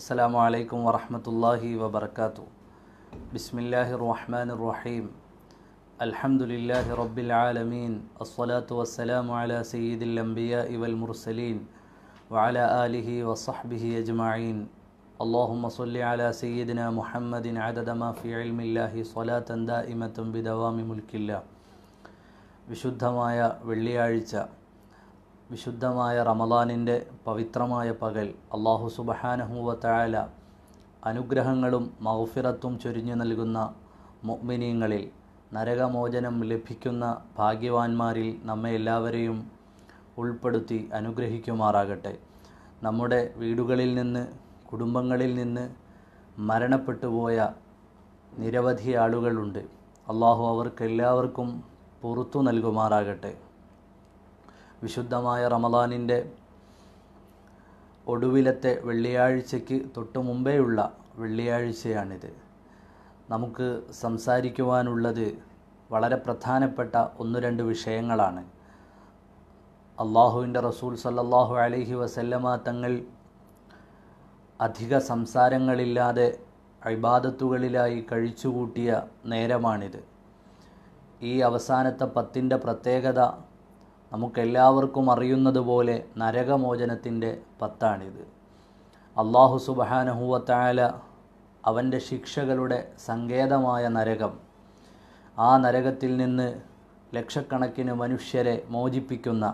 السلام عليكم ورحمة الله وبركاته بسم الله الرحمن الرحيم الحمد لله رب العالمين الصلاة والسلام على سيد الأنبياء والمرسلين وعلى آله وصحبه أجمعين اللهم صل على سيدنا محمد عدد ما في علم الله صلاة دائمة بدوام ملك الله വിശുദ്ധമായ വെള്ളിയാഴ്ച വിശുദ്ധമായ റമദാനിൻ്റെ പവിത്രമായ പകൽ അള്ളാഹു സുബഹാനഹുവത്തായാല അനുഗ്രഹങ്ങളും മൗഫിറത്തും ചൊരിഞ്ഞു നൽകുന്ന മുഗ്മിനീങ്ങളിൽ നരകമോചനം ലഭിക്കുന്ന ഭാഗ്യവാന്മാരിൽ നമ്മെ എല്ലാവരെയും ഉൾപ്പെടുത്തി അനുഗ്രഹിക്കുമാറാകട്ടെ നമ്മുടെ വീടുകളിൽ നിന്ന് കുടുംബങ്ങളിൽ നിന്ന് മരണപ്പെട്ടുപോയ നിരവധി ആളുകളുണ്ട് അള്ളാഹു അവർക്ക് എല്ലാവർക്കും പുറത്തു നൽകുമാറാകട്ടെ വിശുദ്ധമായ റമദാനിൻ്റെ ഒടുവിലത്തെ വെള്ളിയാഴ്ചയ്ക്ക് തൊട്ടു മുമ്പേയുള്ള വെള്ളിയാഴ്ചയാണിത് നമുക്ക് സംസാരിക്കുവാനുള്ളത് വളരെ പ്രധാനപ്പെട്ട ഒന്ന് രണ്ട് വിഷയങ്ങളാണ് അള്ളാഹുവിൻ്റെ റസൂൽ സല്ലാഹു അലഹി വസല്ലമ തങ്ങൾ അധിക സംസാരങ്ങളില്ലാതെ അഭിബാധത്തുകളിലായി കഴിച്ചുകൂട്ടിയ നേരമാണിത് ഈ അവസാനത്തെ പത്തിൻ്റെ പ്രത്യേകത നമുക്കെല്ലാവർക്കും അറിയുന്നതുപോലെ നരകമോചനത്തിൻ്റെ പത്താണിത് അള്ളാഹു സുബഹാനഹൂവത്തായാല അവൻ്റെ ശിക്ഷകളുടെ സങ്കേതമായ നരകം ആ നരകത്തിൽ നിന്ന് ലക്ഷക്കണക്കിന് മനുഷ്യരെ മോചിപ്പിക്കുന്ന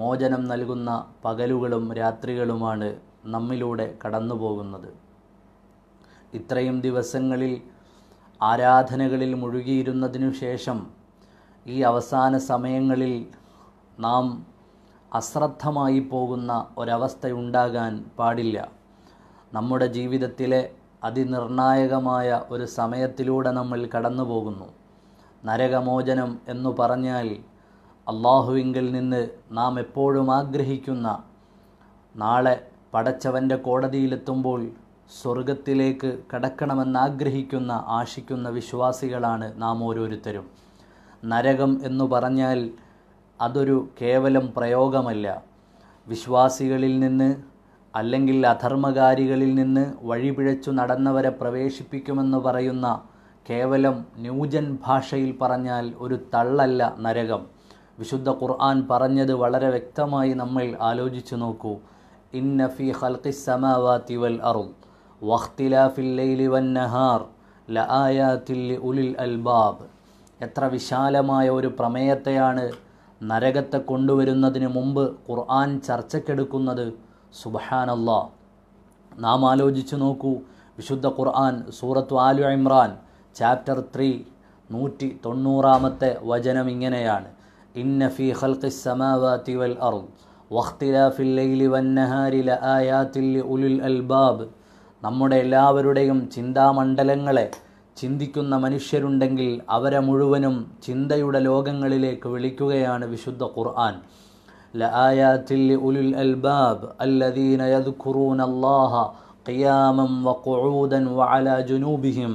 മോചനം നൽകുന്ന പകലുകളും രാത്രികളുമാണ് നമ്മിലൂടെ കടന്നു പോകുന്നത് ഇത്രയും ദിവസങ്ങളിൽ ആരാധനകളിൽ മുഴുകിയിരുന്നതിനു ശേഷം ഈ അവസാന സമയങ്ങളിൽ നാം അശ്രദ്ധമായി പോകുന്ന ഒരവസ്ഥയുണ്ടാകാൻ പാടില്ല നമ്മുടെ ജീവിതത്തിലെ അതിനിർണായകമായ ഒരു സമയത്തിലൂടെ നമ്മൾ കടന്നു പോകുന്നു നരകമോചനം എന്നു പറഞ്ഞാൽ അള്ളാഹുവിങ്കിൽ നിന്ന് നാം എപ്പോഴും ആഗ്രഹിക്കുന്ന നാളെ പടച്ചവൻ്റെ കോടതിയിലെത്തുമ്പോൾ സ്വർഗത്തിലേക്ക് കടക്കണമെന്ന് ആഗ്രഹിക്കുന്ന ആശിക്കുന്ന വിശ്വാസികളാണ് നാം ഓരോരുത്തരും നരകം എന്നു പറഞ്ഞാൽ അതൊരു കേവലം പ്രയോഗമല്ല വിശ്വാസികളിൽ നിന്ന് അല്ലെങ്കിൽ അധർമ്മകാരികളിൽ നിന്ന് വഴിപിഴച്ചു നടന്നവരെ പ്രവേശിപ്പിക്കുമെന്ന് പറയുന്ന കേവലം ന്യൂജൻ ഭാഷയിൽ പറഞ്ഞാൽ ഒരു തള്ളല്ല നരകം വിശുദ്ധ ഖുർആൻ പറഞ്ഞത് വളരെ വ്യക്തമായി നമ്മൾ ആലോചിച്ചു നോക്കൂ ഇന്നഫി ഫി ഖൽഖി സമാവാതി വൽ അർദ് വഖ്തിലാഫിൽ ലൈലി വൻ നഹാർ ലആയാത്തിൽ ഉലിൽ അൽബാബ് എത്ര വിശാലമായ ഒരു പ്രമേയത്തെയാണ് നരകത്തെ കൊണ്ടുവരുന്നതിന് മുമ്പ് ഖുർആൻ ചർച്ചക്കെടുക്കുന്നത് സുബഹാനല്ല നാം ആലോചിച്ചു നോക്കൂ വിശുദ്ധ ഖുർആൻ സൂറത്ത് ആലു ഇമ്രാൻ ചാപ്റ്റർ ത്രീ നൂറ്റി തൊണ്ണൂറാമത്തെ വചനം ഇങ്ങനെയാണ് വൽ അർദ് ലൈലി വന്നഹാരി അൽബാബ് നമ്മുടെ എല്ലാവരുടെയും ചിന്താമണ്ഡലങ്ങളെ ചിന്തിക്കുന്ന മനുഷ്യരുണ്ടെങ്കിൽ അവരെ മുഴുവനും ചിന്തയുടെ ലോകങ്ങളിലേക്ക് വിളിക്കുകയാണ് വിശുദ്ധ ഖുർആൻ ഉലുൽ അൽബാബ് അല്ലാഹ قياما وقعودا وعلى جنوبهم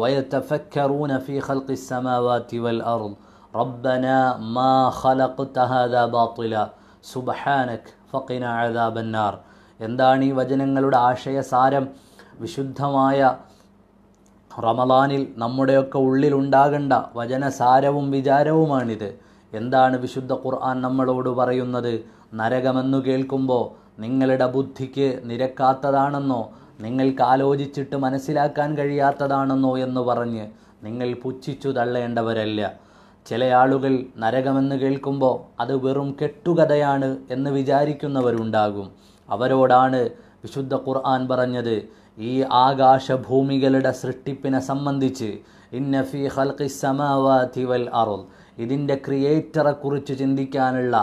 ويتفكرون في خلق السماوات والأرض ربنا ما خلقت هذا باطلا سبحانك فقنا عذاب النار എന്താണ് ഈ വചനങ്ങളുടെ ആശയസാരം വിശുദ്ധമായ റമലാനിൽ നമ്മുടെയൊക്കെ ഉള്ളിലുണ്ടാകേണ്ട വചനസാരവും വിചാരവുമാണിത് എന്താണ് വിശുദ്ധ ഖുർആൻ നമ്മളോട് പറയുന്നത് നരകമെന്നു കേൾക്കുമ്പോൾ നിങ്ങളുടെ ബുദ്ധിക്ക് നിരക്കാത്തതാണെന്നോ നിങ്ങൾക്ക് ആലോചിച്ചിട്ട് മനസ്സിലാക്കാൻ കഴിയാത്തതാണെന്നോ എന്ന് പറഞ്ഞ് നിങ്ങൾ പുച്ഛിച്ചു തള്ളേണ്ടവരല്ല ചില ആളുകൾ നരകമെന്ന് കേൾക്കുമ്പോൾ അത് വെറും കെട്ടുകഥയാണ് എന്ന് വിചാരിക്കുന്നവരുണ്ടാകും അവരോടാണ് വിശുദ്ധ ഖുർആൻ പറഞ്ഞത് ഈ ആകാശഭൂമികളുടെ സൃഷ്ടിപ്പിനെ സംബന്ധിച്ച് ഇന്നഫി ഹൽക്കി സമാവാതി വൽ അറു ഇതിൻ്റെ ക്രിയേറ്ററെക്കുറിച്ച് ചിന്തിക്കാനുള്ള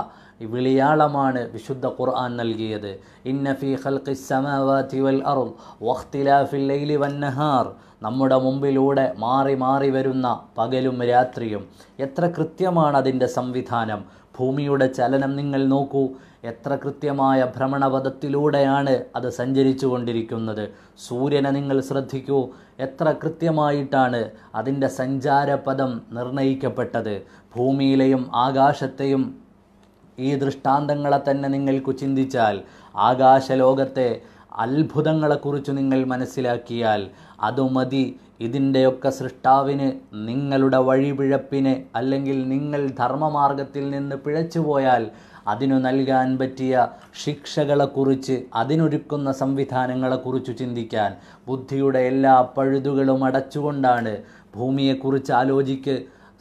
വിളിയാളമാണ് വിശുദ്ധ ഖുർആൻ നൽകിയത് ഇന്നഫി ഹൽക്കി സമാവാതി വൽ അറു വഖ്തിലാഫിൽ ലൈലി വന്നഹാർ നമ്മുടെ മുമ്പിലൂടെ മാറി മാറി വരുന്ന പകലും രാത്രിയും എത്ര കൃത്യമാണ് അതിൻ്റെ സംവിധാനം ഭൂമിയുടെ ചലനം നിങ്ങൾ നോക്കൂ എത്ര കൃത്യമായ ഭ്രമണപഥത്തിലൂടെയാണ് അത് സഞ്ചരിച്ചു കൊണ്ടിരിക്കുന്നത് സൂര്യനെ നിങ്ങൾ ശ്രദ്ധിക്കൂ എത്ര കൃത്യമായിട്ടാണ് അതിൻ്റെ സഞ്ചാരപഥം നിർണയിക്കപ്പെട്ടത് ഭൂമിയിലെയും ആകാശത്തെയും ഈ ദൃഷ്ടാന്തങ്ങളെ തന്നെ നിങ്ങൾക്ക് ചിന്തിച്ചാൽ ആകാശലോകത്തെ അത്ഭുതങ്ങളെക്കുറിച്ച് നിങ്ങൾ മനസ്സിലാക്കിയാൽ അതുമതി ഇതിൻ്റെയൊക്കെ സൃഷ്ടാവിന് നിങ്ങളുടെ വഴിപിഴപ്പിന് അല്ലെങ്കിൽ നിങ്ങൾ ധർമ്മമാർഗത്തിൽ നിന്ന് പിഴച്ചുപോയാൽ അതിനു നൽകാൻ പറ്റിയ ശിക്ഷകളെക്കുറിച്ച് അതിനൊരുക്കുന്ന സംവിധാനങ്ങളെക്കുറിച്ച് ചിന്തിക്കാൻ ബുദ്ധിയുടെ എല്ലാ പഴുതുകളും അടച്ചുകൊണ്ടാണ് ഭൂമിയെക്കുറിച്ച് ആലോചിക്ക്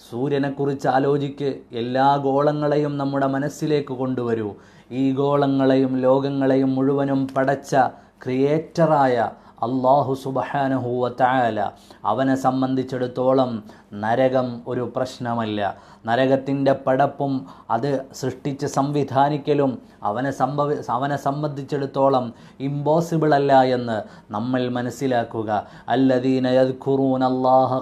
സൂര്യനെക്കുറിച്ച് ആലോചിക്ക് എല്ലാ ഗോളങ്ങളെയും നമ്മുടെ മനസ്സിലേക്ക് കൊണ്ടുവരൂ ഈ ഗോളങ്ങളെയും ലോകങ്ങളെയും മുഴുവനും പടച്ച ക്രിയേറ്ററായ അള്ളാഹു സുബഹാനഹുവ തായാല അവനെ സംബന്ധിച്ചിടത്തോളം നരകം ഒരു പ്രശ്നമല്ല നരകത്തിൻ്റെ പടപ്പും അത് സൃഷ്ടിച്ച് സംവിധാനിക്കലും അവനെ സംഭവി അവനെ സംബന്ധിച്ചിടത്തോളം ഇമ്പോസിബിൾ അല്ല എന്ന് നമ്മൾ മനസ്സിലാക്കുക അല്ലദീന അല്ലാഹ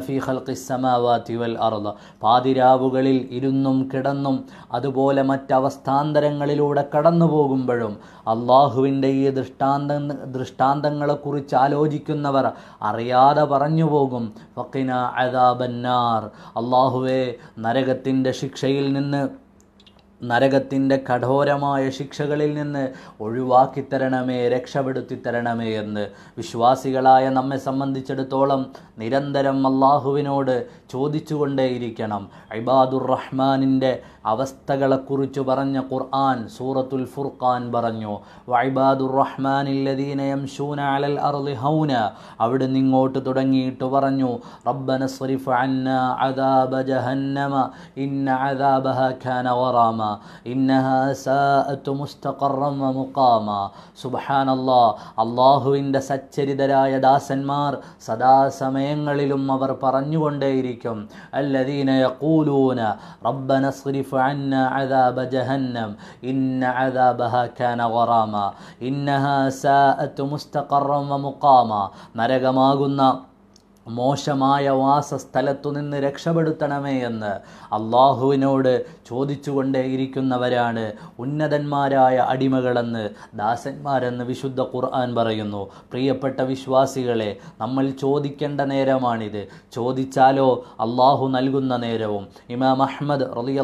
ഫീ വൽ അർള് പാതിരാവുകളിൽ ഇരുന്നും കിടന്നും അതുപോലെ മറ്റവസ്ഥാന്തരങ്ങളിലൂടെ കടന്നു പോകുമ്പോഴും അള്ളാഹുവിൻ്റെ ഈ ദൃഷ്ടാന്ത ദൃഷ്ടാന്തങ്ങളും നമ്മളെക്കുറിച്ച് ആലോചിക്കുന്നവർ അറിയാതെ പറഞ്ഞു പോകും ഫക്കിന അദാബന്നാർ അള്ളാഹുവേ നരകത്തിൻ്റെ ശിക്ഷയിൽ നിന്ന് നരകത്തിൻ്റെ കഠോരമായ ശിക്ഷകളിൽ നിന്ന് ഒഴിവാക്കി തരണമേ രക്ഷപ്പെടുത്തി തരണമേ എന്ന് വിശ്വാസികളായ നമ്മെ സംബന്ധിച്ചിടത്തോളം നിരന്തരം അള്ളാഹുവിനോട് ചോദിച്ചുകൊണ്ടേയിരിക്കണം ഇബാദുർ റഹ്മാനിൻ്റെ അവസ്ഥകളെക്കുറിച്ച് പറഞ്ഞ ഖുർആൻ സൂറത്തുൽ ഫുർഖാൻ പറഞ്ഞു വൈബാദുർ റഹ്മാനില്ലദീനയം ഷൂന അലൽ അർലി ഹൗന അവിടെ നിങ്ങോട്ട് തുടങ്ങിയിട്ട് പറഞ്ഞു റബ്ബന സ്വരിഫ് അന്ന അദാബ ജഹന്നമ ഇന്ന അദാബഹ ഖാന വറാമ ഇന്നഹ സാഅത്ത് മുസ്തഖറം മുഖാമ സുബ്ഹാനല്ലാ അള്ളാഹുവിൻ്റെ സച്ചരിതരായ ദാസന്മാർ സദാസമയങ്ങളിലും അവർ പറഞ്ഞുകൊണ്ടേയിരിക്കും അല്ലദീന യഖൂലൂന റബ്ബന സ്വരിഫ് عنا عذاب جهنم إن عذابها كان غراما إنها ساءت مستقرا ومقاما قلنا മോശമായ വാസസ്ഥലത്തു നിന്ന് രക്ഷപ്പെടുത്തണമേ എന്ന് അള്ളാഹുവിനോട് ചോദിച്ചുകൊണ്ടേയിരിക്കുന്നവരാണ് ഉന്നതന്മാരായ അടിമകളെന്ന് ദാസന്മാരെന്ന് വിശുദ്ധ ഖുർആൻ പറയുന്നു പ്രിയപ്പെട്ട വിശ്വാസികളെ നമ്മൾ ചോദിക്കേണ്ട നേരമാണിത് ചോദിച്ചാലോ അള്ളാഹു നൽകുന്ന നേരവും ഇമാം അഹ്മദ് റലി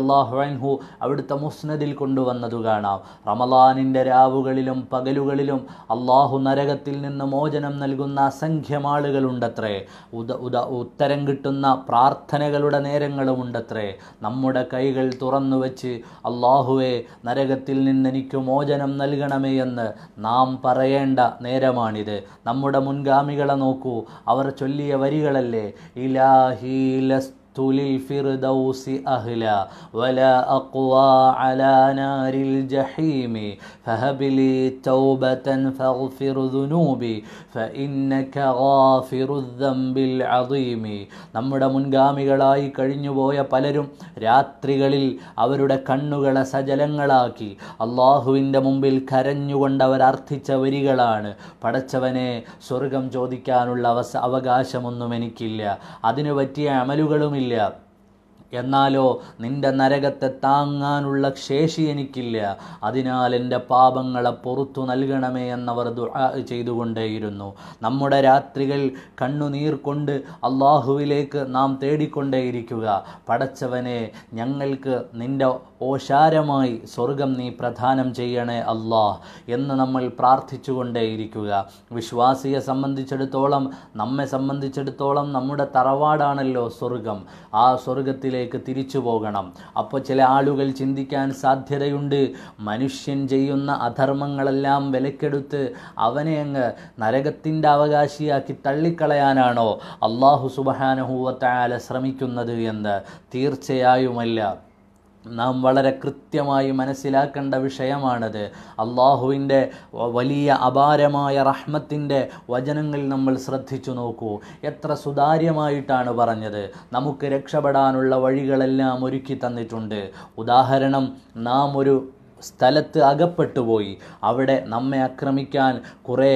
അൻഹു അവിടുത്തെ മുസ്നദിൽ കൊണ്ടുവന്നതു കാണാം റമലാനിൻ്റെ രാവുകളിലും പകലുകളിലും അള്ളാഹു നരകത്തിൽ നിന്ന് മോചനം നൽകുന്ന അസംഖ്യം ആളുകളുണ്ടത്രേ ഉദ ഉദ ഉത്തരം കിട്ടുന്ന പ്രാർത്ഥനകളുടെ നേരങ്ങളുമുണ്ടത്രേ നമ്മുടെ കൈകൾ തുറന്നു വച്ച് അള്ളാഹുവെ നരകത്തിൽ നിന്ന് എനിക്ക് മോചനം നൽകണമേ എന്ന് നാം പറയേണ്ട നേരമാണിത് നമ്മുടെ മുൻഗാമികളെ നോക്കൂ അവർ ചൊല്ലിയ വരികളല്ലേ ഇലാഹീലസ് للفردوس أهلا ولا أقوى على نار الجحيم فهب لي توبة فاغفر ذنوبي فإنك غافر الذنب العظيم നമ്മുടെ മുൻഗാമികളായി കഴിഞ്ഞുപോയ പലരും രാത്രികളിൽ അവരുടെ കണ്ണുകളെ സജലങ്ങളാക്കി അള്ളാഹുവിൻ്റെ മുമ്പിൽ കരഞ്ഞുകൊണ്ട് അവർ അർത്ഥിച്ച വരികളാണ് പടച്ചവനെ സ്വർഗം ചോദിക്കാനുള്ള അവസ അവകാശമൊന്നും എനിക്കില്ല അതിനു പറ്റിയ അമലുകളുമില്ല familia എന്നാലോ നിന്റെ നരകത്തെ താങ്ങാനുള്ള ശേഷി എനിക്കില്ല അതിനാൽ എൻ്റെ പാപങ്ങളെ പുറത്തു നൽകണമേ എന്നവർ ചെയ്തുകൊണ്ടേയിരുന്നു നമ്മുടെ രാത്രികൾ കണ്ണുനീർ കൊണ്ട് അള്ളാഹുവിലേക്ക് നാം തേടിക്കൊണ്ടേയിരിക്കുക പടച്ചവനെ ഞങ്ങൾക്ക് നിൻ്റെ ഓശാരമായി സ്വർഗം നീ പ്രധാനം ചെയ്യണേ അള്ളാഹ് എന്ന് നമ്മൾ പ്രാർത്ഥിച്ചുകൊണ്ടേയിരിക്കുക വിശ്വാസിയെ സംബന്ധിച്ചിടത്തോളം നമ്മെ സംബന്ധിച്ചിടത്തോളം നമ്മുടെ തറവാടാണല്ലോ സ്വർഗം ആ സ്വർഗത്തിലെ ജീവിതത്തിലേക്ക് തിരിച്ചു പോകണം അപ്പോൾ ചില ആളുകൾ ചിന്തിക്കാൻ സാധ്യതയുണ്ട് മനുഷ്യൻ ചെയ്യുന്ന അധർമ്മങ്ങളെല്ലാം വിലക്കെടുത്ത് അവനെ അങ്ങ് നരകത്തിൻ്റെ അവകാശിയാക്കി തള്ളിക്കളയാനാണോ അള്ളാഹു സുബഹാനഹൂവത്തായാല ശ്രമിക്കുന്നത് എന്ന് തീർച്ചയായുമല്ല നാം വളരെ കൃത്യമായി മനസ്സിലാക്കേണ്ട വിഷയമാണത് അള്ളാഹുവിൻ്റെ വലിയ അപാരമായ റഹ്മത്തിൻ്റെ വചനങ്ങളിൽ നമ്മൾ ശ്രദ്ധിച്ചു നോക്കൂ എത്ര സുതാര്യമായിട്ടാണ് പറഞ്ഞത് നമുക്ക് രക്ഷപ്പെടാനുള്ള വഴികളെല്ലാം ഒരുക്കി തന്നിട്ടുണ്ട് ഉദാഹരണം നാം ഒരു സ്ഥലത്ത് അകപ്പെട്ടുപോയി അവിടെ നമ്മെ ആക്രമിക്കാൻ കുറേ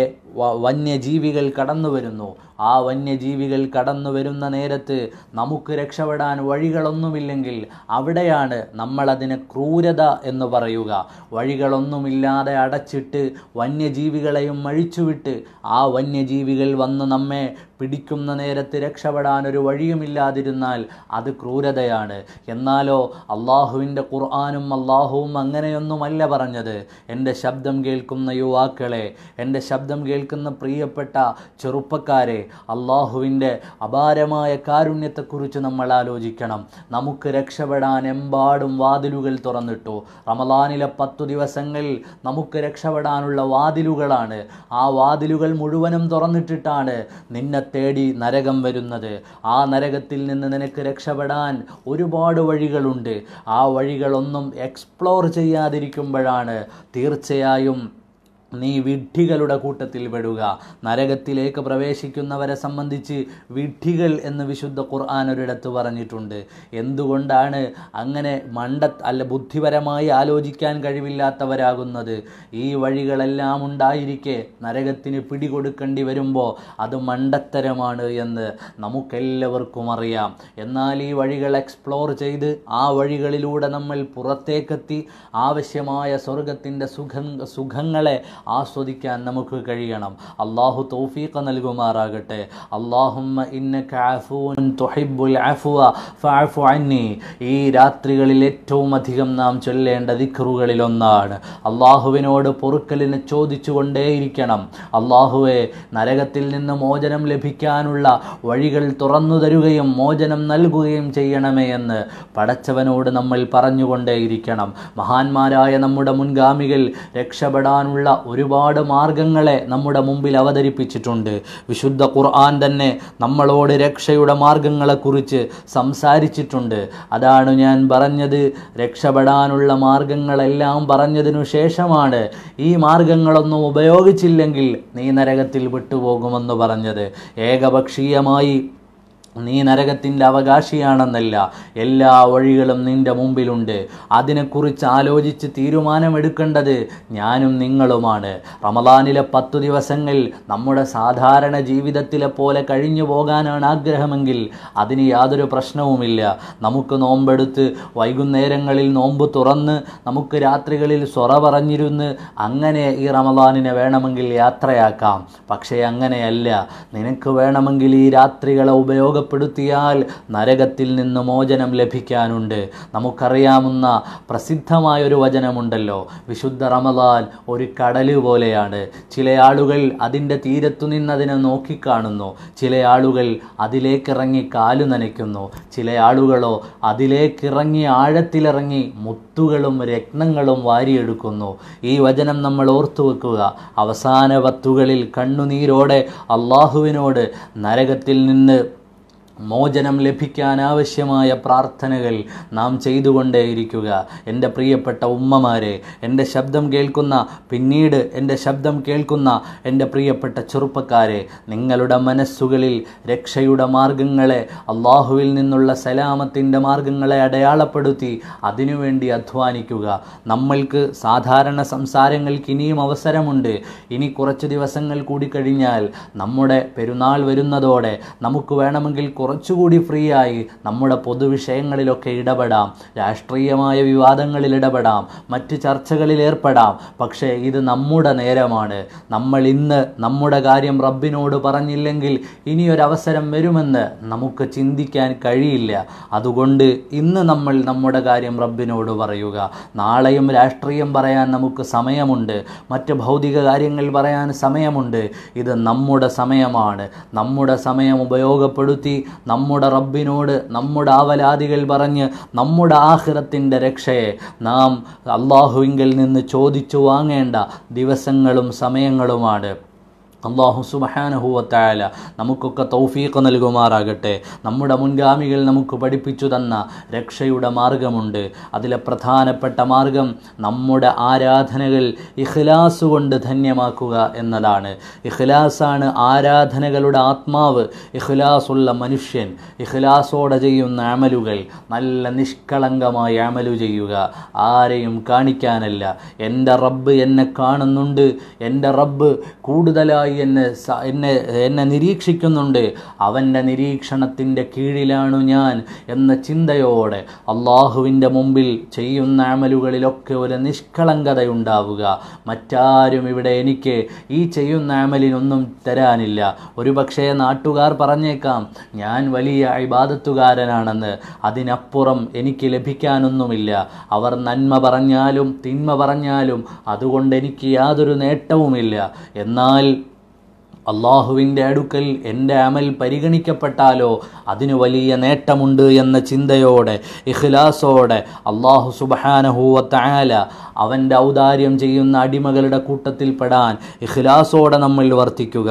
വന്യജീവികൾ കടന്നു വരുന്നു ആ വന്യജീവികൾ കടന്നു വരുന്ന നേരത്ത് നമുക്ക് രക്ഷപ്പെടാൻ വഴികളൊന്നുമില്ലെങ്കിൽ അവിടെയാണ് നമ്മളതിന് ക്രൂരത എന്ന് പറയുക വഴികളൊന്നുമില്ലാതെ അടച്ചിട്ട് വന്യജീവികളെയും മഴിച്ചുവിട്ട് ആ വന്യജീവികൾ വന്ന് നമ്മെ പിടിക്കുന്ന നേരത്ത് രക്ഷപ്പെടാൻ ഒരു വഴിയുമില്ലാതിരുന്നാൽ അത് ക്രൂരതയാണ് എന്നാലോ അള്ളാഹുവിൻ്റെ ഖുർആാനും അള്ളാഹുവും അങ്ങനെയൊന്നുമല്ല പറഞ്ഞത് എൻ്റെ ശബ്ദം കേൾക്കുന്ന യുവാക്കളെ എൻ്റെ ശബ്ദം കേൾ കേൾക്കുന്ന പ്രിയപ്പെട്ട ചെറുപ്പക്കാരെ അള്ളാഹുവിൻ്റെ അപാരമായ കാരുണ്യത്തെക്കുറിച്ച് നമ്മൾ ആലോചിക്കണം നമുക്ക് രക്ഷപ്പെടാൻ എമ്പാടും വാതിലുകൾ തുറന്നിട്ടു റമദാനിലെ പത്തു ദിവസങ്ങളിൽ നമുക്ക് രക്ഷപ്പെടാനുള്ള വാതിലുകളാണ് ആ വാതിലുകൾ മുഴുവനും തുറന്നിട്ടിട്ടാണ് നിന്നെ തേടി നരകം വരുന്നത് ആ നരകത്തിൽ നിന്ന് നിനക്ക് രക്ഷപ്പെടാൻ ഒരുപാട് വഴികളുണ്ട് ആ വഴികളൊന്നും എക്സ്പ്ലോർ ചെയ്യാതിരിക്കുമ്പോഴാണ് തീർച്ചയായും നീ വിഡ്ഢികളുടെ കൂട്ടത്തിൽ പെടുക നരകത്തിലേക്ക് പ്രവേശിക്കുന്നവരെ സംബന്ധിച്ച് വിഡ്ഢികൾ എന്ന് വിശുദ്ധ ഖുർആൻ ഒരിടത്ത് പറഞ്ഞിട്ടുണ്ട് എന്തുകൊണ്ടാണ് അങ്ങനെ മണ്ട അല്ല ബുദ്ധിപരമായി ആലോചിക്കാൻ കഴിവില്ലാത്തവരാകുന്നത് ഈ വഴികളെല്ലാം ഉണ്ടായിരിക്കെ നരകത്തിന് പിടികൊടുക്കേണ്ടി വരുമ്പോൾ അത് മണ്ടത്തരമാണ് എന്ന് നമുക്കെല്ലാവർക്കും അറിയാം എന്നാൽ ഈ വഴികൾ എക്സ്പ്ലോർ ചെയ്ത് ആ വഴികളിലൂടെ നമ്മൾ പുറത്തേക്കെത്തി ആവശ്യമായ സ്വർഗത്തിൻ്റെ സുഖ സുഖങ്ങളെ ആസ്വദിക്കാൻ നമുക്ക് കഴിയണം അള്ളാഹു തൗഫീഖ നൽകുമാറാകട്ടെ അള്ളാഹുമ്മ ഈ രാത്രികളിൽ ഏറ്റവും അധികം നാം ചൊല്ലേണ്ട ദിക്റുകളിലൊന്നാണ് അള്ളാഹുവിനോട് പൊറുക്കലിനെ ചോദിച്ചുകൊണ്ടേയിരിക്കണം അള്ളാഹുവെ നരകത്തിൽ നിന്ന് മോചനം ലഭിക്കാനുള്ള വഴികൾ തുറന്നു തരുകയും മോചനം നൽകുകയും ചെയ്യണമേ എന്ന് പടച്ചവനോട് നമ്മൾ പറഞ്ഞുകൊണ്ടേയിരിക്കണം മഹാന്മാരായ നമ്മുടെ മുൻഗാമികൾ രക്ഷപ്പെടാനുള്ള ഒരുപാട് മാർഗങ്ങളെ നമ്മുടെ മുമ്പിൽ അവതരിപ്പിച്ചിട്ടുണ്ട് വിശുദ്ധ ഖുർആൻ തന്നെ നമ്മളോട് രക്ഷയുടെ മാർഗങ്ങളെക്കുറിച്ച് സംസാരിച്ചിട്ടുണ്ട് അതാണ് ഞാൻ പറഞ്ഞത് രക്ഷപ്പെടാനുള്ള മാർഗങ്ങളെല്ലാം പറഞ്ഞതിനു ശേഷമാണ് ഈ മാർഗങ്ങളൊന്നും ഉപയോഗിച്ചില്ലെങ്കിൽ നീ നരകത്തിൽ വിട്ടുപോകുമെന്ന് പറഞ്ഞത് ഏകപക്ഷീയമായി നീ നരകത്തിൻ്റെ അവകാശിയാണെന്നല്ല എല്ലാ വഴികളും നിൻ്റെ മുമ്പിലുണ്ട് അതിനെക്കുറിച്ച് ആലോചിച്ച് തീരുമാനമെടുക്കേണ്ടത് ഞാനും നിങ്ങളുമാണ് റമദാനിലെ പത്തു ദിവസങ്ങൾ നമ്മുടെ സാധാരണ ജീവിതത്തിലെ പോലെ കഴിഞ്ഞു പോകാനാണ് ആഗ്രഹമെങ്കിൽ അതിന് യാതൊരു പ്രശ്നവുമില്ല നമുക്ക് നോമ്പെടുത്ത് വൈകുന്നേരങ്ങളിൽ നോമ്പ് തുറന്ന് നമുക്ക് രാത്രികളിൽ സ്വറ പറഞ്ഞിരുന്ന് അങ്ങനെ ഈ റമദാനിനെ വേണമെങ്കിൽ യാത്രയാക്കാം പക്ഷേ അങ്ങനെയല്ല നിനക്ക് വേണമെങ്കിൽ ഈ രാത്രികളെ ഉപയോഗ ഉപയോഗപ്പെടുത്തിയാൽ നരകത്തിൽ നിന്ന് മോചനം ലഭിക്കാനുണ്ട് നമുക്കറിയാവുന്ന പ്രസിദ്ധമായൊരു വചനമുണ്ടല്ലോ വിശുദ്ധ റമദാൻ ഒരു കടല് പോലെയാണ് ചില ആളുകൾ അതിൻ്റെ തീരത്തു നിന്നതിനെ നോക്കിക്കാണുന്നു ചില ആളുകൾ അതിലേക്കിറങ്ങി കാലു നനയ്ക്കുന്നു ചില ആളുകളോ അതിലേക്കിറങ്ങി ആഴത്തിലിറങ്ങി മുത്തുകളും രത്നങ്ങളും വാരിയെടുക്കുന്നു ഈ വചനം നമ്മൾ ഓർത്തു വെക്കുക അവസാന വത്തുകളിൽ കണ്ണുനീരോടെ അള്ളാഹുവിനോട് നരകത്തിൽ നിന്ന് മോചനം ലഭിക്കാനാവശ്യമായ പ്രാർത്ഥനകൾ നാം ചെയ്തുകൊണ്ടേയിരിക്കുക എൻ്റെ പ്രിയപ്പെട്ട ഉമ്മമാരെ എൻ്റെ ശബ്ദം കേൾക്കുന്ന പിന്നീട് എൻ്റെ ശബ്ദം കേൾക്കുന്ന എൻ്റെ പ്രിയപ്പെട്ട ചെറുപ്പക്കാരെ നിങ്ങളുടെ മനസ്സുകളിൽ രക്ഷയുടെ മാർഗങ്ങളെ അള്ളാഹുവിൽ നിന്നുള്ള സലാമത്തിൻ്റെ മാർഗങ്ങളെ അടയാളപ്പെടുത്തി അതിനുവേണ്ടി അധ്വാനിക്കുക നമ്മൾക്ക് സാധാരണ സംസാരങ്ങൾക്ക് ഇനിയും അവസരമുണ്ട് ഇനി കുറച്ച് ദിവസങ്ങൾ കൂടി കഴിഞ്ഞാൽ നമ്മുടെ പെരുന്നാൾ വരുന്നതോടെ നമുക്ക് വേണമെങ്കിൽ കുറച്ചുകൂടി ഫ്രീ ആയി നമ്മുടെ പൊതുവിഷയങ്ങളിലൊക്കെ ഇടപെടാം രാഷ്ട്രീയമായ വിവാദങ്ങളിൽ ഇടപെടാം മറ്റ് ചർച്ചകളിൽ ഏർപ്പെടാം പക്ഷേ ഇത് നമ്മുടെ നേരമാണ് നമ്മൾ ഇന്ന് നമ്മുടെ കാര്യം റബ്ബിനോട് പറഞ്ഞില്ലെങ്കിൽ ഇനിയൊരവസരം വരുമെന്ന് നമുക്ക് ചിന്തിക്കാൻ കഴിയില്ല അതുകൊണ്ട് ഇന്ന് നമ്മൾ നമ്മുടെ കാര്യം റബ്ബിനോട് പറയുക നാളെയും രാഷ്ട്രീയം പറയാൻ നമുക്ക് സമയമുണ്ട് മറ്റ് ഭൗതിക കാര്യങ്ങൾ പറയാൻ സമയമുണ്ട് ഇത് നമ്മുടെ സമയമാണ് നമ്മുടെ സമയം ഉപയോഗപ്പെടുത്തി നമ്മുടെ റബ്ബിനോട് നമ്മുടെ ആവലാദികൾ പറഞ്ഞ് നമ്മുടെ ആഹ്റത്തിൻ്റെ രക്ഷയെ നാം അള്ളാഹുവിങ്കിൽ നിന്ന് ചോദിച്ചു വാങ്ങേണ്ട ദിവസങ്ങളും സമയങ്ങളുമാണ് അള്ളാഹു സുബഹാനഹുവത്തായാല നമുക്കൊക്കെ തൗഫീഖ് നൽകുമാറാകട്ടെ നമ്മുടെ മുൻഗാമികൾ നമുക്ക് പഠിപ്പിച്ചു തന്ന രക്ഷയുടെ മാർഗമുണ്ട് അതിലെ പ്രധാനപ്പെട്ട മാർഗം നമ്മുടെ ആരാധനകൾ ഇഖ്ലാസ് കൊണ്ട് ധന്യമാക്കുക എന്നതാണ് ഇഖ്ലാസാണ് ആരാധനകളുടെ ആത്മാവ് ഇഖ്ലാസുള്ള മനുഷ്യൻ ഇഖ്ലാസോടെ ചെയ്യുന്ന അമലുകൾ നല്ല നിഷ്കളങ്കമായി അമലു ചെയ്യുക ആരെയും കാണിക്കാനല്ല എൻ്റെ റബ്ബ് എന്നെ കാണുന്നുണ്ട് എൻ്റെ റബ്ബ് കൂടുതലായി എന്നെ എന്നെ എന്നെ നിരീക്ഷിക്കുന്നുണ്ട് അവൻ്റെ നിരീക്ഷണത്തിൻ്റെ കീഴിലാണു ഞാൻ എന്ന ചിന്തയോടെ അള്ളാഹുവിൻ്റെ മുമ്പിൽ ചെയ്യുന്ന അമലുകളിലൊക്കെ ഒരു നിഷ്കളങ്കതയുണ്ടാവുക മറ്റാരും ഇവിടെ എനിക്ക് ഈ ചെയ്യുന്ന അമലിനൊന്നും തരാനില്ല ഒരുപക്ഷേ നാട്ടുകാർ പറഞ്ഞേക്കാം ഞാൻ വലിയ അഭിബാധത്തുകാരനാണെന്ന് അതിനപ്പുറം എനിക്ക് ലഭിക്കാനൊന്നുമില്ല അവർ നന്മ പറഞ്ഞാലും തിന്മ പറഞ്ഞാലും അതുകൊണ്ട് എനിക്ക് യാതൊരു നേട്ടവുമില്ല എന്നാൽ അള്ളാഹുവിൻ്റെ അടുക്കൽ എൻ്റെ അമൽ പരിഗണിക്കപ്പെട്ടാലോ അതിന് വലിയ നേട്ടമുണ്ട് എന്ന ചിന്തയോടെ ഇഖ്ലാസോടെ അള്ളാഹു സുബഹാനഹൂവത്തായാല അവൻ്റെ ഔദാര്യം ചെയ്യുന്ന അടിമകളുടെ കൂട്ടത്തിൽപ്പെടാൻ ഇഖ്ലാസോടെ നമ്മൾ വർത്തിക്കുക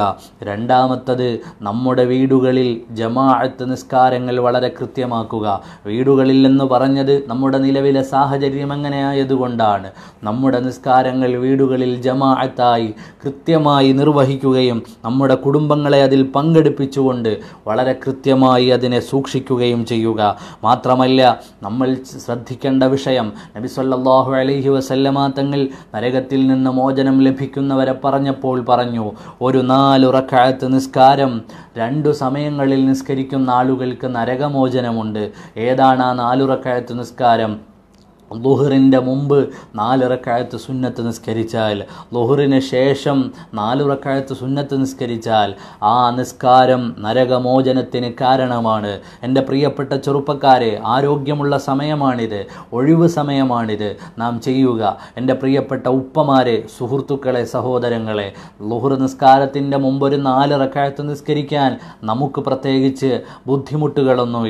രണ്ടാമത്തത് നമ്മുടെ വീടുകളിൽ ജമാഅത്ത് നിസ്കാരങ്ങൾ വളരെ കൃത്യമാക്കുക വീടുകളിൽ എന്ന് പറഞ്ഞത് നമ്മുടെ നിലവിലെ സാഹചര്യം എങ്ങനെയായതുകൊണ്ടാണ് നമ്മുടെ നിസ്കാരങ്ങൾ വീടുകളിൽ ജമാഅത്തായി കൃത്യമായി നിർവഹിക്കുകയും നമ്മുടെ കുടുംബങ്ങളെ അതിൽ പങ്കെടുപ്പിച്ചുകൊണ്ട് വളരെ കൃത്യമായി അതിനെ സൂക്ഷിക്കുകയും ചെയ്യുക മാത്രമല്ല നമ്മൾ ശ്രദ്ധിക്കേണ്ട വിഷയം നബി സല്ലാഹു അലൈഹി വസല്ലമ തങ്ങൾ നരകത്തിൽ നിന്ന് മോചനം ലഭിക്കുന്നവരെ പറഞ്ഞപ്പോൾ പറഞ്ഞു ഒരു നാലുറക്കാലത്ത് നിസ്കാരം രണ്ടു സമയങ്ങളിൽ നിസ്കരിക്കുന്ന ആളുകൾക്ക് നരകമോചനമുണ്ട് ഏതാണ് ആ നാലുറക്കാലത്ത് നിസ്കാരം ലുഹറിൻ്റെ മുമ്പ് നാലിറക്കാഴത്ത് സുന്നത്ത് നിസ്കരിച്ചാൽ ലുഹറിന് ശേഷം നാലിറക്കാഴത്ത് സുന്നത്ത് നിസ്കരിച്ചാൽ ആ നിസ്കാരം നരകമോചനത്തിന് കാരണമാണ് എൻ്റെ പ്രിയപ്പെട്ട ചെറുപ്പക്കാരെ ആരോഗ്യമുള്ള സമയമാണിത് ഒഴിവ് സമയമാണിത് നാം ചെയ്യുക എൻ്റെ പ്രിയപ്പെട്ട ഉപ്പമാരെ സുഹൃത്തുക്കളെ സഹോദരങ്ങളെ ലുഹർ നിസ്കാരത്തിൻ്റെ മുമ്പൊരു നാലിറക്കാഴത്ത് നിസ്കരിക്കാൻ നമുക്ക് പ്രത്യേകിച്ച് ബുദ്ധിമുട്ടുകളൊന്നുമില്ല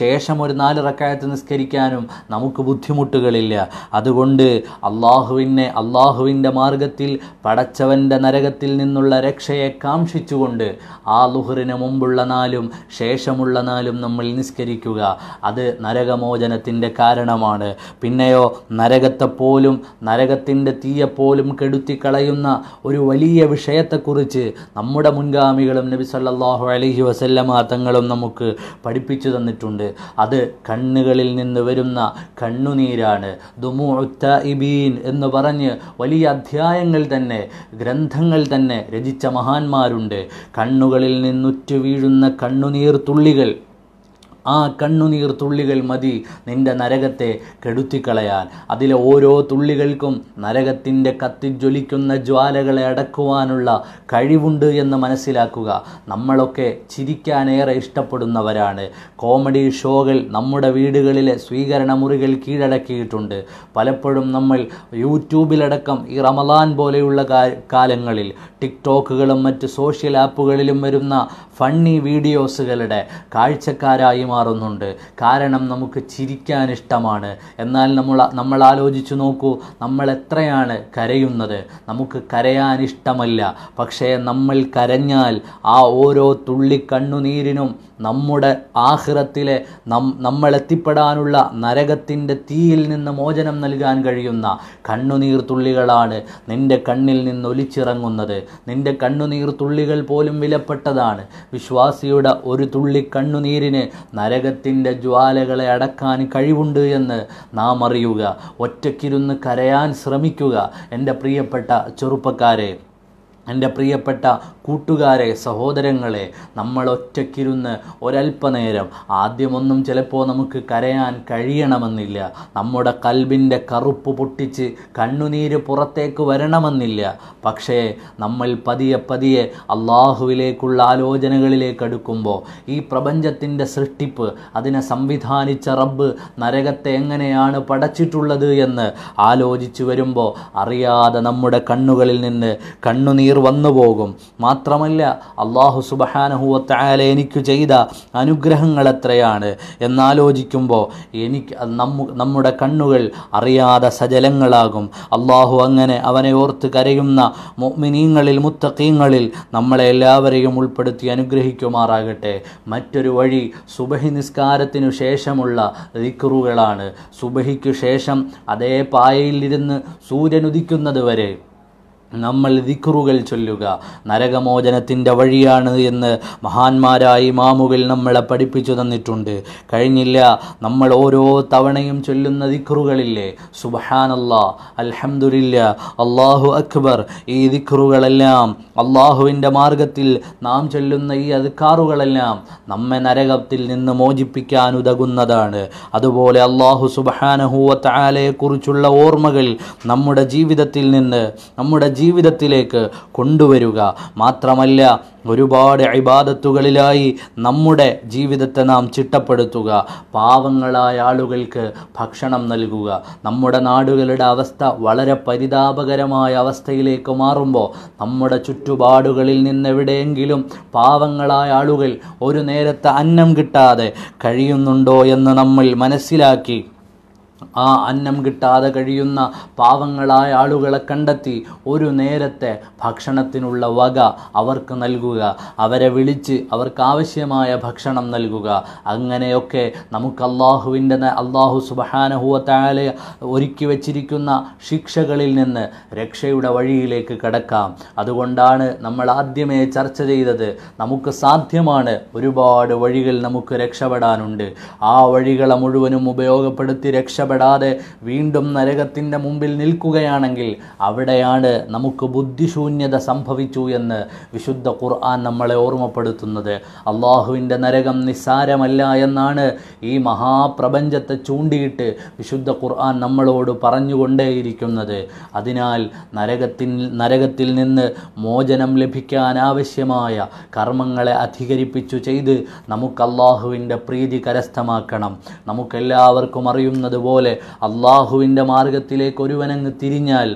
ശേഷം ഒരു നാലിറക്കാഴത്ത് നിസ്കരിക്കാനും നമുക്ക് ബുദ്ധിമുട്ട് കൂട്ടുകളില്ല അതുകൊണ്ട് അള്ളാഹുവിനെ അള്ളാഹുവിൻ്റെ മാർഗത്തിൽ പടച്ചവൻ്റെ നരകത്തിൽ നിന്നുള്ള രക്ഷയെ കാംക്ഷിച്ചുകൊണ്ട് ആ ലുഹറിന് മുമ്പുള്ള നാലും ശേഷമുള്ള നാലും നമ്മൾ നിസ്കരിക്കുക അത് നരകമോചനത്തിൻ്റെ കാരണമാണ് പിന്നെയോ നരകത്തെപ്പോലും നരകത്തിൻ്റെ തീയെപ്പോലും കെടുത്തിക്കളയുന്ന ഒരു വലിയ വിഷയത്തെക്കുറിച്ച് നമ്മുടെ മുൻഗാമികളും നബി സല്ലാഹു അലഹി വസല്ലമ തങ്ങളും നമുക്ക് പഠിപ്പിച്ചു തന്നിട്ടുണ്ട് അത് കണ്ണുകളിൽ നിന്ന് വരുന്ന കണ്ണുനീര പറയുകയാണ് ദുമുത്തായിബീൻ എന്ന് പറഞ്ഞ് വലിയ അധ്യായങ്ങൾ തന്നെ ഗ്രന്ഥങ്ങൾ തന്നെ രചിച്ച മഹാന്മാരുണ്ട് കണ്ണുകളിൽ നിന്നുറ്റു വീഴുന്ന കണ്ണുനീർ തുള്ളികൾ ആ കണ്ണുനീർ തുള്ളികൾ മതി നിൻ്റെ നരകത്തെ കെടുത്തിക്കളയാൻ അതിലെ ഓരോ തുള്ളികൾക്കും നരകത്തിൻ്റെ കത്തിജ്വലിക്കുന്ന ജ്വാലകളെ അടക്കുവാനുള്ള കഴിവുണ്ട് എന്ന് മനസ്സിലാക്കുക നമ്മളൊക്കെ ചിരിക്കാനേറെ ഇഷ്ടപ്പെടുന്നവരാണ് കോമഡി ഷോകൾ നമ്മുടെ വീടുകളിലെ സ്വീകരണ മുറികൾ കീഴടക്കിയിട്ടുണ്ട് പലപ്പോഴും നമ്മൾ യൂട്യൂബിലടക്കം ഈ റമലാൻ പോലെയുള്ള കാലങ്ങളിൽ ടിക്ടോക്കുകളും മറ്റ് സോഷ്യൽ ആപ്പുകളിലും വരുന്ന ഫണ്ണി വീഡിയോസുകളുടെ കാഴ്ചക്കാരായി മാറുന്നുണ്ട് കാരണം നമുക്ക് ചിരിക്കാൻ ഇഷ്ടമാണ് എന്നാൽ നമ്മൾ നമ്മൾ ആലോചിച്ചു നോക്കൂ നമ്മൾ എത്രയാണ് കരയുന്നത് നമുക്ക് കരയാൻ ഇഷ്ടമല്ല പക്ഷേ നമ്മൾ കരഞ്ഞാൽ ആ ഓരോ തുള്ളി കണ്ണുനീരിനും നമ്മുടെ ആഹ്റത്തിലെ നം നമ്മൾ എത്തിപ്പെടാനുള്ള നരകത്തിൻ്റെ തീയിൽ നിന്ന് മോചനം നൽകാൻ കഴിയുന്ന കണ്ണുനീർ തുള്ളികളാണ് നിൻ്റെ കണ്ണിൽ നിന്ന് ഒലിച്ചിറങ്ങുന്നത് നിൻ്റെ കണ്ണുനീർ തുള്ളികൾ പോലും വിലപ്പെട്ടതാണ് വിശ്വാസിയുടെ ഒരു തുള്ളി കണ്ണുനീരിന് നരകത്തിൻ്റെ ജ്വാലകളെ അടക്കാൻ കഴിവുണ്ട് എന്ന് നാം അറിയുക ഒറ്റയ്ക്കിരുന്ന് കരയാൻ ശ്രമിക്കുക എൻ്റെ പ്രിയപ്പെട്ട ചെറുപ്പക്കാരെ എൻ്റെ പ്രിയപ്പെട്ട കൂട്ടുകാരെ സഹോദരങ്ങളെ നമ്മൾ ഒറ്റയ്ക്കിരുന്ന് ഒരല്പനേരം ആദ്യമൊന്നും ചിലപ്പോൾ നമുക്ക് കരയാൻ കഴിയണമെന്നില്ല നമ്മുടെ കൽബിൻ്റെ കറുപ്പ് പൊട്ടിച്ച് കണ്ണുനീര് പുറത്തേക്ക് വരണമെന്നില്ല പക്ഷേ നമ്മൾ പതിയെ പതിയെ അള്ളാഹുവിലേക്കുള്ള ആലോചനകളിലേക്ക് അടുക്കുമ്പോൾ ഈ പ്രപഞ്ചത്തിൻ്റെ സൃഷ്ടിപ്പ് അതിനെ സംവിധാനിച്ച റബ്ബ് നരകത്തെ എങ്ങനെയാണ് പടച്ചിട്ടുള്ളത് എന്ന് ആലോചിച്ചു വരുമ്പോൾ അറിയാതെ നമ്മുടെ കണ്ണുകളിൽ നിന്ന് കണ്ണുനീർ വന്നു പോകും മാത്രമല്ല അള്ളാഹു സുബഹാനഹുവത്തായാല എനിക്ക് ചെയ്ത അനുഗ്രഹങ്ങൾ എത്രയാണ് എന്നാലോചിക്കുമ്പോൾ എനിക്ക് നമ്മ നമ്മുടെ കണ്ണുകൾ അറിയാതെ സജലങ്ങളാകും അള്ളാഹു അങ്ങനെ അവനെ ഓർത്ത് കരയുന്ന മിനീങ്ങളിൽ മുത്തക്കീങ്ങളിൽ നമ്മളെ എല്ലാവരെയും ഉൾപ്പെടുത്തി അനുഗ്രഹിക്കുമാറാകട്ടെ മറ്റൊരു വഴി സുബഹി നിസ്കാരത്തിനു ശേഷമുള്ള ദിക്റുകളാണ് സുബഹിക്കു ശേഷം അതേ പായയിലിരുന്ന് സൂര്യനുദിക്കുന്നത് വരെ നമ്മൾ ദിക്റുകൾ ചൊല്ലുക നരകമോചനത്തിൻ്റെ വഴിയാണ് എന്ന് മഹാന്മാരായ ഇമാമുകൾ നമ്മളെ പഠിപ്പിച്ചു തന്നിട്ടുണ്ട് കഴിഞ്ഞില്ല നമ്മൾ ഓരോ തവണയും ചൊല്ലുന്ന ദിക്റുകളില്ലേ സുബഹാനല്ലാ അൽഹമുല്ല അള്ളാഹു അക്ബർ ഈ ദിക്റുകളെല്ലാം അള്ളാഹുവിൻ്റെ മാർഗത്തിൽ നാം ചൊല്ലുന്ന ഈ അധികാറുകളെല്ലാം നമ്മെ നരകത്തിൽ നിന്ന് മോചിപ്പിക്കാൻ ഉതകുന്നതാണ് അതുപോലെ അള്ളാഹു സുബഹാനഹുവ താലയെക്കുറിച്ചുള്ള ഓർമ്മകൾ നമ്മുടെ ജീവിതത്തിൽ നിന്ന് നമ്മുടെ ജീവിതത്തിലേക്ക് കൊണ്ടുവരിക മാത്രമല്ല ഒരുപാട് ഇബാദത്തുകളിലായി നമ്മുടെ ജീവിതത്തെ നാം ചിട്ടപ്പെടുത്തുക പാവങ്ങളായ ആളുകൾക്ക് ഭക്ഷണം നൽകുക നമ്മുടെ നാടുകളുടെ അവസ്ഥ വളരെ പരിതാപകരമായ അവസ്ഥയിലേക്ക് മാറുമ്പോൾ നമ്മുടെ ചുറ്റുപാടുകളിൽ നിന്നെവിടെയെങ്കിലും പാവങ്ങളായ ആളുകൾ ഒരു നേരത്തെ അന്നം കിട്ടാതെ കഴിയുന്നുണ്ടോ എന്ന് നമ്മൾ മനസ്സിലാക്കി ആ അന്നം കിട്ടാതെ കഴിയുന്ന പാവങ്ങളായ ആളുകളെ കണ്ടെത്തി ഒരു നേരത്തെ ഭക്ഷണത്തിനുള്ള വക അവർക്ക് നൽകുക അവരെ വിളിച്ച് അവർക്ക് ആവശ്യമായ ഭക്ഷണം നൽകുക അങ്ങനെയൊക്കെ നമുക്ക് അള്ളാഹുവിൻ്റെ അള്ളാഹു സുബഹാനഹുവത്താലെ ഒരുക്കി വച്ചിരിക്കുന്ന ശിക്ഷകളിൽ നിന്ന് രക്ഷയുടെ വഴിയിലേക്ക് കടക്കാം അതുകൊണ്ടാണ് നമ്മൾ ആദ്യമേ ചർച്ച ചെയ്തത് നമുക്ക് സാധ്യമാണ് ഒരുപാട് വഴികൾ നമുക്ക് രക്ഷപ്പെടാനുണ്ട് ആ വഴികളെ മുഴുവനും ഉപയോഗപ്പെടുത്തി രക്ഷ രക്ഷപ്പെടാതെ വീണ്ടും നരകത്തിൻ്റെ മുമ്പിൽ നിൽക്കുകയാണെങ്കിൽ അവിടെയാണ് നമുക്ക് ബുദ്ധിശൂന്യത സംഭവിച്ചു എന്ന് വിശുദ്ധ ഖുർആൻ നമ്മളെ ഓർമ്മപ്പെടുത്തുന്നത് അള്ളാഹുവിൻ്റെ നരകം നിസ്സാരമല്ല എന്നാണ് ഈ മഹാപ്രപഞ്ചത്തെ ചൂണ്ടിയിട്ട് വിശുദ്ധ ഖുർആൻ നമ്മളോട് പറഞ്ഞുകൊണ്ടേയിരിക്കുന്നത് അതിനാൽ നരകത്തിൽ നരകത്തിൽ നിന്ന് മോചനം ലഭിക്കാനാവശ്യമായ കർമ്മങ്ങളെ അധികരിപ്പിച്ചു ചെയ്ത് നമുക്ക് അള്ളാഹുവിൻ്റെ പ്രീതി കരസ്ഥമാക്കണം നമുക്കെല്ലാവർക്കും അറിയുന്നത് പോലെ പോലെ അള്ളാഹുവിൻ്റെ മാർഗത്തിലേക്ക് ഒരുവനങ്ങ് തിരിഞ്ഞാൽ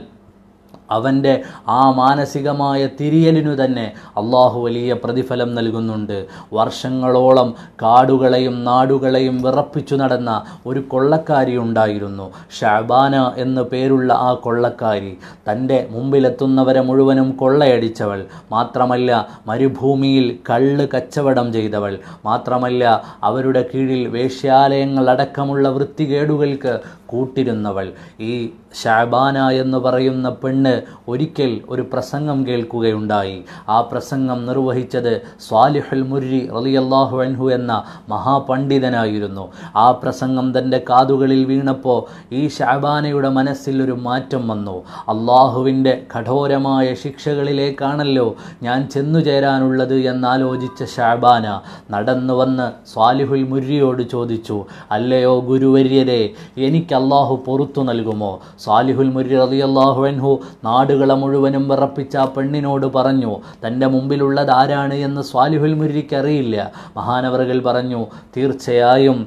അവൻ്റെ ആ മാനസികമായ തിരിയലിനു തന്നെ അള്ളാഹു വലിയ പ്രതിഫലം നൽകുന്നുണ്ട് വർഷങ്ങളോളം കാടുകളെയും നാടുകളെയും വിറപ്പിച്ചു നടന്ന ഒരു കൊള്ളക്കാരി ഉണ്ടായിരുന്നു ഷാബാന എന്ന് പേരുള്ള ആ കൊള്ളക്കാരി തൻ്റെ മുമ്പിലെത്തുന്നവരെ മുഴുവനും കൊള്ളയടിച്ചവൾ മാത്രമല്ല മരുഭൂമിയിൽ കള്ള് കച്ചവടം ചെയ്തവൾ മാത്രമല്ല അവരുടെ കീഴിൽ വേശ്യാലയങ്ങളടക്കമുള്ള വൃത്തികേടുകൾക്ക് കൂട്ടിരുന്നവൾ ഈ ഷാബാന എന്ന് പറയുന്ന പെണ്ണ് ഒരിക്കൽ ഒരു പ്രസംഗം കേൾക്കുകയുണ്ടായി ആ പ്രസംഗം നിർവഹിച്ചത് സ്വാലിഹുൽ മുരി റലിയല്ലാഹു അൻഹു എന്ന മഹാപണ്ഡിതനായിരുന്നു ആ പ്രസംഗം തൻ്റെ കാതുകളിൽ വീണപ്പോൾ ഈ ഷാബാനയുടെ മനസ്സിൽ ഒരു മാറ്റം വന്നു അള്ളാഹുവിൻ്റെ കഠോരമായ ശിക്ഷകളിലേക്കാണല്ലോ ഞാൻ ചെന്നു ചേരാനുള്ളത് എന്നാലോചിച്ച ഷാബാന നടന്നു വന്ന് സ്വാലിഹുൽ മുരിയോട് ചോദിച്ചു അല്ലയോ ഗുരുവര്യരെ എനിക്ക് അള്ളാഹു പൊറത്തു നൽകുമോ സാലിഹുൽ മുരി അലി അൻഹു നാടുകളെ മുഴുവനും വിറപ്പിച്ച ആ പെണ്ണിനോട് പറഞ്ഞു തൻ്റെ മുമ്പിലുള്ളത് ആരാണ് എന്ന് സാലിഹുൽ മുരിക്കറിയില്ല മഹാനവറുകൾ പറഞ്ഞു തീർച്ചയായും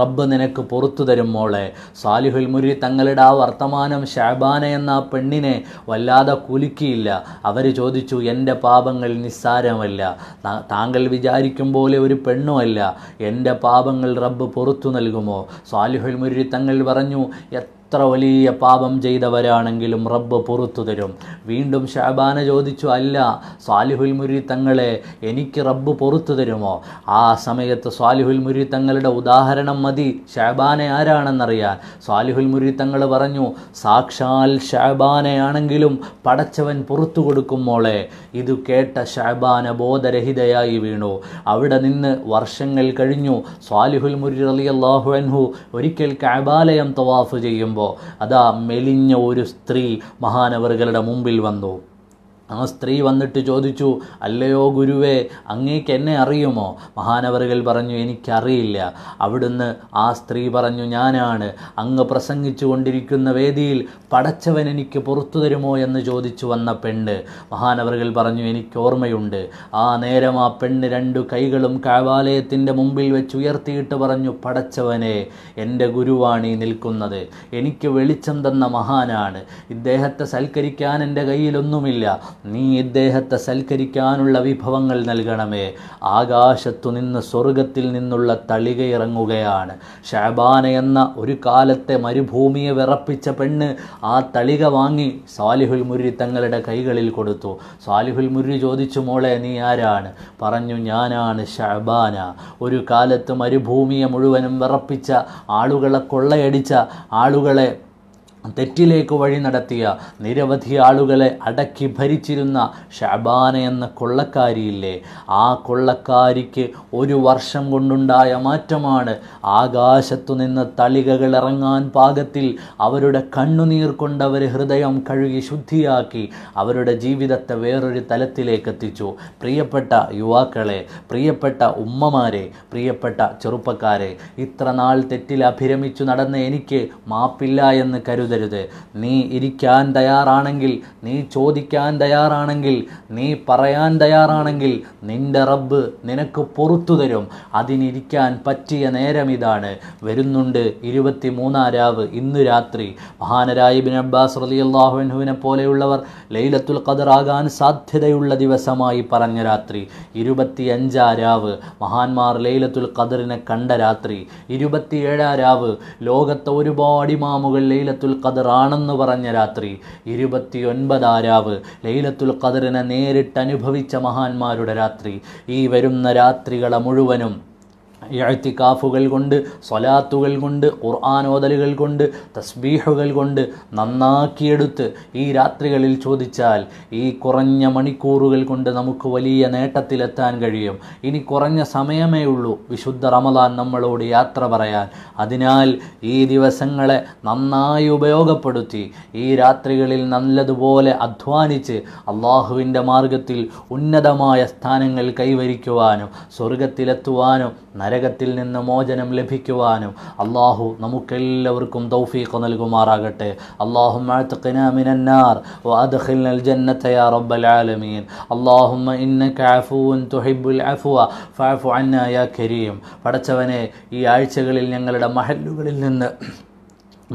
റബ്ബ് നിനക്ക് പുറത്തു തരും മോളെ സാലിഹുൽ മുരി തങ്ങളുടെ ആ വർത്തമാനം ഷാബാന എന്ന പെണ്ണിനെ വല്ലാതെ കുലുക്കിയില്ല അവർ ചോദിച്ചു എൻ്റെ പാപങ്ങൾ നിസ്സാരമല്ല താങ്കൾ വിചാരിക്കും പോലെ ഒരു പെണ്ണുമല്ല എൻ്റെ പാപങ്ങൾ റബ്ബ് പുറത്തു നൽകുമോ സാലിഹുൽ മുരി തങ്ങൾ പറഞ്ഞു എത്ര വലിയ പാപം ചെയ്തവരാണെങ്കിലും റബ്ബ് പുറത്തു തരും വീണ്ടും ഷാബാന ചോദിച്ചു അല്ല സാലിഹുൽ മുരി തങ്ങളെ എനിക്ക് റബ്ബ് പുറത്തു തരുമോ ആ സമയത്ത് സാലിഹുൽ മുരി തങ്ങളുടെ ഉദാഹരണം മതി ഷാബാന ആരാണെന്നറിയാൻ സാലിഹുൽ മുരി തങ്ങൾ പറഞ്ഞു സാക്ഷാൽ ഷാബാനയാണെങ്കിലും പടച്ചവൻ പുറത്തു കൊടുക്കും മോളെ ഇത് കേട്ട ഷാബാന ബോധരഹിതയായി വീണു അവിടെ നിന്ന് വർഷങ്ങൾ കഴിഞ്ഞു സാലിഹുൽ മുരി അലി അള്ളാഹു അൻഹു ഒരിക്കൽ കാബാലയം തവാഫ് ചെയ്യുമ്പോൾ പറയുമ്പോൾ അതാ മെലിഞ്ഞ ഒരു സ്ത്രീ മഹാനവറുകളുടെ മുമ്പിൽ വന്നു ആ സ്ത്രീ വന്നിട്ട് ചോദിച്ചു അല്ലയോ ഗുരുവേ അങ്ങേക്ക് എന്നെ അറിയുമോ മഹാനവറുകൾ പറഞ്ഞു എനിക്കറിയില്ല അവിടുന്ന് ആ സ്ത്രീ പറഞ്ഞു ഞാനാണ് അങ്ങ് പ്രസംഗിച്ചു കൊണ്ടിരിക്കുന്ന വേദിയിൽ പടച്ചവൻ എനിക്ക് പുറത്തു തരുമോ എന്ന് ചോദിച്ചു വന്ന പെണ്ണ് മഹാനവറുകൾ പറഞ്ഞു എനിക്ക് ഓർമ്മയുണ്ട് ആ നേരം ആ പെണ്ണ് രണ്ടു കൈകളും കാവാലയത്തിൻ്റെ മുമ്പിൽ വെച്ച് ഉയർത്തിയിട്ട് പറഞ്ഞു പടച്ചവനെ എൻ്റെ ഗുരുവാണ് ഈ നിൽക്കുന്നത് എനിക്ക് വെളിച്ചം തന്ന മഹാനാണ് ഇദ്ദേഹത്തെ സൽക്കരിക്കാൻ എൻ്റെ കയ്യിലൊന്നുമില്ല നീ ഇദ്ദേഹത്തെ സൽക്കരിക്കാനുള്ള വിഭവങ്ങൾ നൽകണമേ ആകാശത്തു നിന്ന് സ്വർഗത്തിൽ നിന്നുള്ള തളികയിറങ്ങുകയാണ് ഷാബാന എന്ന ഒരു കാലത്തെ മരുഭൂമിയെ വിറപ്പിച്ച പെണ്ണ് ആ തളിക വാങ്ങി സാലിഹുൽ മുരി തങ്ങളുടെ കൈകളിൽ കൊടുത്തു സാലിഹുൽ മുരി ചോദിച്ചു മോളെ നീ ആരാണ് പറഞ്ഞു ഞാനാണ് ഷാബാന ഒരു കാലത്ത് മരുഭൂമിയെ മുഴുവനും വിറപ്പിച്ച ആളുകളെ കൊള്ളയടിച്ച ആളുകളെ തെറ്റിലേക്ക് വഴി നടത്തിയ നിരവധി ആളുകളെ അടക്കി ഭരിച്ചിരുന്ന ഷബാന എന്ന കൊള്ളക്കാരിയില്ലേ ആ കൊള്ളക്കാരിക്ക് ഒരു വർഷം കൊണ്ടുണ്ടായ മാറ്റമാണ് ആകാശത്തു നിന്ന് തളികകൾ ഇറങ്ങാൻ പാകത്തിൽ അവരുടെ കണ്ണുനീർ കൊണ്ടവരെ ഹൃദയം കഴുകി ശുദ്ധിയാക്കി അവരുടെ ജീവിതത്തെ വേറൊരു തലത്തിലേക്ക് എത്തിച്ചു പ്രിയപ്പെട്ട യുവാക്കളെ പ്രിയപ്പെട്ട ഉമ്മമാരെ പ്രിയപ്പെട്ട ചെറുപ്പക്കാരെ ഇത്ര നാൾ തെറ്റിൽ അഭിരമിച്ചു നടന്ന എനിക്ക് മാപ്പില്ല എന്ന് കരുതൽ കൊടുക്കരുത് നീ ഇരിക്കാൻ തയ്യാറാണെങ്കിൽ നീ ചോദിക്കാൻ തയ്യാറാണെങ്കിൽ നീ പറയാൻ തയ്യാറാണെങ്കിൽ നിന്റെ റബ്ബ് നിനക്ക് പുറത്തു തരും അതിനിരിക്കാൻ പറ്റിയ നേരം ഇതാണ് വരുന്നുണ്ട് ഇരുപത്തി മൂന്നാരാവ് ഇന്ന് രാത്രി മഹാനരായ ബിൻ അബ്ബാസ് റലി അള്ളാഹുവിനെ പോലെയുള്ളവർ ലൈലത്തുൽ ഖദർ ആകാൻ സാധ്യതയുള്ള ദിവസമായി പറഞ്ഞ രാത്രി ഇരുപത്തിയഞ്ചാരാവ് മഹാന്മാർ ലൈലത്തുൽ ഖദറിനെ കണ്ട രാത്രി ഇരുപത്തിയേഴാരാവ് ലോകത്തെ ഒരുപാട് ഇമാമുകൾ ലൈലത്തുൽ ഖദർ ഖദറാണെന്ന് പറഞ്ഞ രാത്രി ആരാവ് ലൈലത്തുൽ ഖദറിനെ നേരിട്ട് അനുഭവിച്ച മഹാന്മാരുടെ രാത്രി ഈ വരുന്ന രാത്രികളെ മുഴുവനും ഇഴത്തിക്കാഫുകൾ കൊണ്ട് സ്വലാത്തുകൾ കൊണ്ട് ഖുർആാനോദലുകൾ കൊണ്ട് തസ്ബീഹുകൾ കൊണ്ട് നന്നാക്കിയെടുത്ത് ഈ രാത്രികളിൽ ചോദിച്ചാൽ ഈ കുറഞ്ഞ മണിക്കൂറുകൾ കൊണ്ട് നമുക്ക് വലിയ നേട്ടത്തിലെത്താൻ കഴിയും ഇനി കുറഞ്ഞ സമയമേ ഉള്ളൂ വിശുദ്ധ റമദാൻ നമ്മളോട് യാത്ര പറയാൻ അതിനാൽ ഈ ദിവസങ്ങളെ നന്നായി ഉപയോഗപ്പെടുത്തി ഈ രാത്രികളിൽ നല്ലതുപോലെ അധ്വാനിച്ച് അള്ളാഹുവിൻ്റെ മാർഗത്തിൽ ഉന്നതമായ സ്ഥാനങ്ങൾ കൈവരിക്കുവാനും സ്വർഗത്തിലെത്തുവാനും നരകത്തിൽ നിന്ന് മോചനം ലഭിക്കുവാനും അള്ളാഹു നമുക്കെല്ലാവർക്കും തൗഫീഖ് നൽകുമാറാകട്ടെ അള്ളാഹു وأدخلنا പടച്ചവനെ ഈ ആഴ്ചകളിൽ ഞങ്ങളുടെ മഹല്ലുകളിൽ നിന്ന്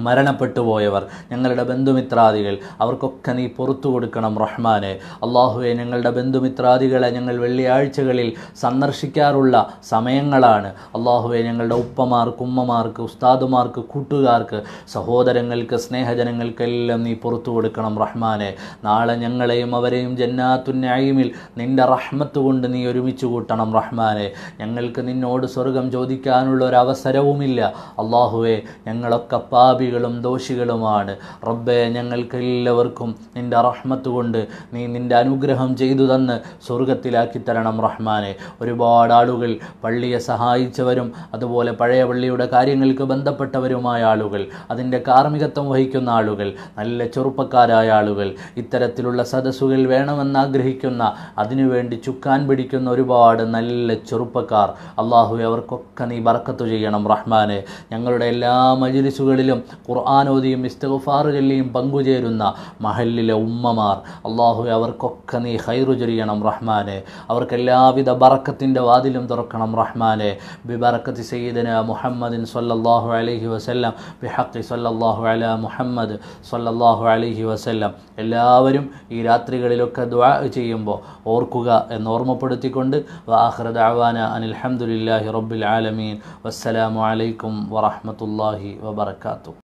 മരണപ്പെട്ടു പോയവർ ഞങ്ങളുടെ ബന്ധുമിത്രാദികൾ അവർക്കൊക്കെ നീ പുറത്തു കൊടുക്കണം റഹ്മാനെ അള്ളാഹുവെ ഞങ്ങളുടെ ബന്ധുമിത്രാദികളെ ഞങ്ങൾ വെള്ളിയാഴ്ചകളിൽ സന്ദർശിക്കാറുള്ള സമയങ്ങളാണ് അള്ളാഹുവെ ഞങ്ങളുടെ ഉപ്പമാർക്ക് ഉമ്മമാർക്ക് ഉസ്താദുമാർക്ക് കൂട്ടുകാർക്ക് സഹോദരങ്ങൾക്ക് സ്നേഹജനങ്ങൾക്കെല്ലാം നീ പുറത്തു കൊടുക്കണം റഹ്മാനെ നാളെ ഞങ്ങളെയും അവരെയും ജന്നാത്തുന്നയിമിൽ നിൻ്റെ റഹ്മത്ത് കൊണ്ട് നീ ഒരുമിച്ച് കൂട്ടണം റഹ്മാനെ ഞങ്ങൾക്ക് നിന്നോട് സ്വർഗം ചോദിക്കാനുള്ള ഒരു അവസരവുമില്ല അള്ളാഹുവെ ഞങ്ങളൊക്കെ പാപി പാപികളും ദോഷികളുമാണ് റബ്ബെ ഞങ്ങൾക്ക് എല്ലാവർക്കും നിൻ്റെ റഹ്മത്ത് കൊണ്ട് നീ നിൻ്റെ അനുഗ്രഹം ചെയ്തു തന്ന് സ്വർഗത്തിലാക്കി തരണം റഹ്മാനെ ഒരുപാട് ആളുകൾ പള്ളിയെ സഹായിച്ചവരും അതുപോലെ പഴയ പള്ളിയുടെ കാര്യങ്ങൾക്ക് ബന്ധപ്പെട്ടവരുമായ ആളുകൾ അതിൻ്റെ കാർമ്മികത്വം വഹിക്കുന്ന ആളുകൾ നല്ല ചെറുപ്പക്കാരായ ആളുകൾ ഇത്തരത്തിലുള്ള സദസ്സുകൾ വേണമെന്ന് ആഗ്രഹിക്കുന്ന അതിനുവേണ്ടി ചുക്കാൻ പിടിക്കുന്ന ഒരുപാട് നല്ല ചെറുപ്പക്കാർ അള്ളാഹു അവർക്കൊക്കെ നീ ബർക്കത്തു ചെയ്യണം റഹ്മാനെ ഞങ്ങളുടെ എല്ലാ മജിലിസുകളിലും ഖുർആാനോദിയും ഇസ്തഗുഫാർ ചൊല്ലിയും പങ്കുചേരുന്ന മഹലിലെ ഉമ്മമാർ അള്ളാഹു അവർക്കൊക്കെ നീ ഹൈറു ചൊരിയണം റഹ്മാനെ അവർക്ക് എല്ലാവിധ ബറക്കത്തിൻ്റെ വാതിലും തുറക്കണം റഹ്മാനെ ബി ബറക്കത്ത് സയ്യിദന മുഹമ്മദിൻ സൊല്ലാഹു അലൈഹി വസല്ലം ബി ഹക്കി സല്ലല്ലാഹു അല മുഹമ്മദ് സൊല്ലാഹു അലൈഹി വസല്ലം എല്ലാവരും ഈ രാത്രികളിലൊക്കെ ദ്വാ ചെയ്യുമ്പോൾ ഓർക്കുക എന്ന് ഓർമ്മപ്പെടുത്തിക്കൊണ്ട് വാഹ്റ ദഅവാന അനിൽഹമുല്ലാഹി റബ്ബിൽ ആലമീൻ വസ്സലാമു അലൈക്കും വറഹമത്തല്ലാഹി വബർക്കാത്തു